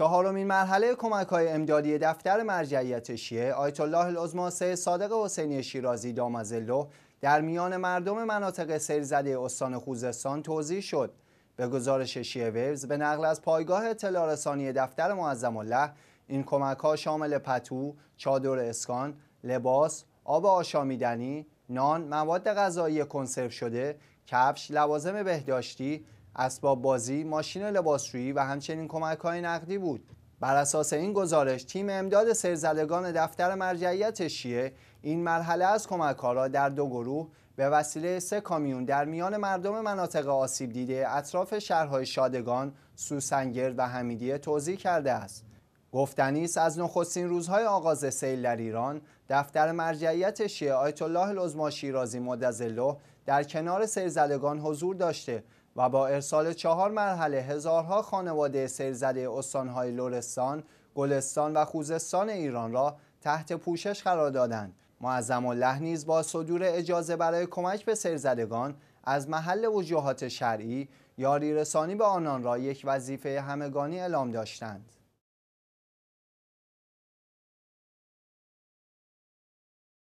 چهارمین مرحله کمک های امدادی دفتر مرجعیت شیعه آیت الله العظما صادق حسینی شیرازی دامزله در میان مردم مناطق سیرزده زده استان خوزستان توضیح شد به گزارش شیعه ویوز به نقل از پایگاه اطلاع رسانی دفتر معظم الله این کمک شامل پتو، چادر اسکان، لباس، آب آشامیدنی، نان، مواد غذایی کنسرو شده، کفش، لوازم بهداشتی، اسباب بازی، ماشین لباسشویی و همچنین کمک های نقدی بود. بر اساس این گزارش تیم امداد سرزدگان دفتر مرجعیت شیعه این مرحله از کمک را در دو گروه به وسیله سه کامیون در میان مردم مناطق آسیب دیده اطراف شهرهای شادگان، سوسنگرد و حمیدیه توضیح کرده است. گفتنی است از نخستین روزهای آغاز سیل در ایران دفتر مرجعیت شیعه آیت الله العظما شیرازی مدظله در کنار سیرزدگان حضور داشته و با ارسال چهار مرحله هزارها خانواده سیرزده استانهای لرستان، گلستان و خوزستان ایران را تحت پوشش قرار دادند. معظم الله نیز با صدور اجازه برای کمک به سیرزدگان از محل وجوهات شرعی یاری رسانی به آنان را یک وظیفه همگانی اعلام داشتند.